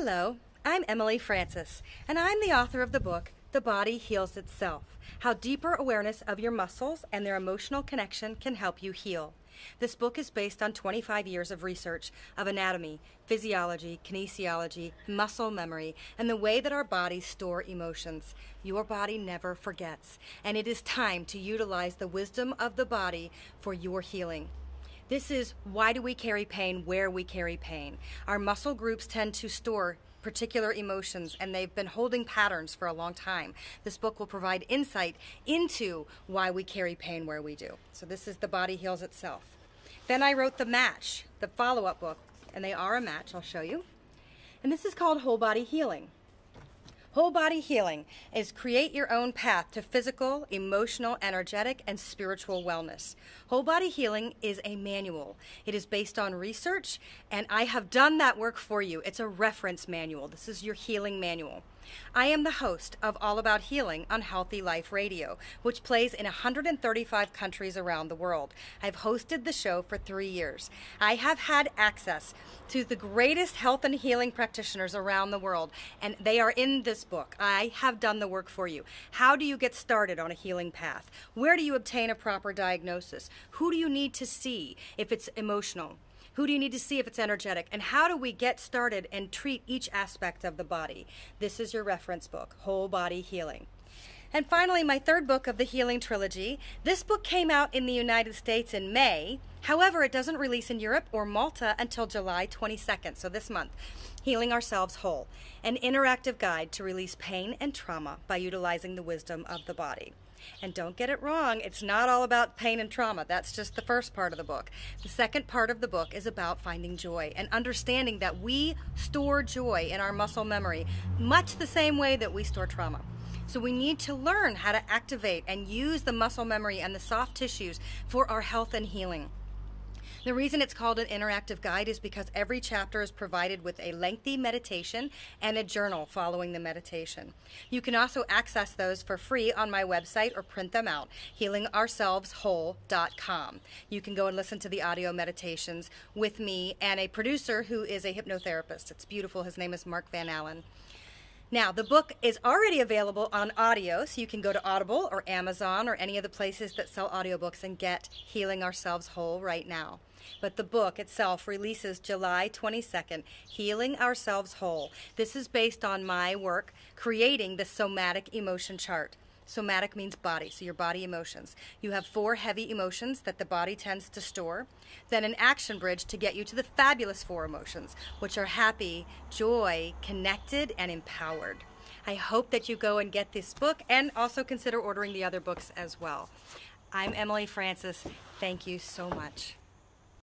Hello, I'm Emily Francis, and I'm the author of the book The Body Heals Itself How Deeper Awareness of Your Muscles and Their Emotional Connection Can Help You Heal. This book is based on 25 years of research of anatomy, physiology, kinesiology, muscle memory, and the way that our bodies store emotions. Your body never forgets, and it is time to utilize the wisdom of the body for your healing. This is why do we carry pain, where we carry pain. Our muscle groups tend to store particular emotions and they've been holding patterns for a long time. This book will provide insight into why we carry pain where we do. So this is The Body Heals Itself. Then I wrote The Match, the follow-up book, and they are a match, I'll show you. And this is called Whole Body Healing. Whole body healing is create your own path to physical, emotional, energetic, and spiritual wellness. Whole body healing is a manual. It is based on research, and I have done that work for you. It's a reference manual. This is your healing manual. I am the host of All About Healing on Healthy Life Radio, which plays in 135 countries around the world. I've hosted the show for three years. I have had access to the greatest health and healing practitioners around the world, and they are in this book. I have done the work for you. How do you get started on a healing path? Where do you obtain a proper diagnosis? Who do you need to see if it's emotional? Who do you need to see if it's energetic? And how do we get started and treat each aspect of the body? This is your reference book, Whole Body Healing. And finally, my third book of the Healing Trilogy. This book came out in the United States in May. However, it doesn't release in Europe or Malta until July 22nd, so this month. Healing Ourselves Whole, an interactive guide to release pain and trauma by utilizing the wisdom of the body. And don't get it wrong, it's not all about pain and trauma. That's just the first part of the book. The second part of the book is about finding joy and understanding that we store joy in our muscle memory, much the same way that we store trauma. So we need to learn how to activate and use the muscle memory and the soft tissues for our health and healing. The reason it's called an interactive guide is because every chapter is provided with a lengthy meditation and a journal following the meditation. You can also access those for free on my website or print them out, healingourselveswhole.com. You can go and listen to the audio meditations with me and a producer who is a hypnotherapist. It's beautiful. His name is Mark Van Allen. Now, the book is already available on audio, so you can go to Audible or Amazon or any of the places that sell audiobooks and get Healing Ourselves Whole right now. But the book itself releases July 22nd, Healing Ourselves Whole. This is based on my work creating the somatic emotion chart. Somatic means body, so your body emotions. You have four heavy emotions that the body tends to store, then an action bridge to get you to the fabulous four emotions, which are happy, joy, connected, and empowered. I hope that you go and get this book and also consider ordering the other books as well. I'm Emily Francis. Thank you so much.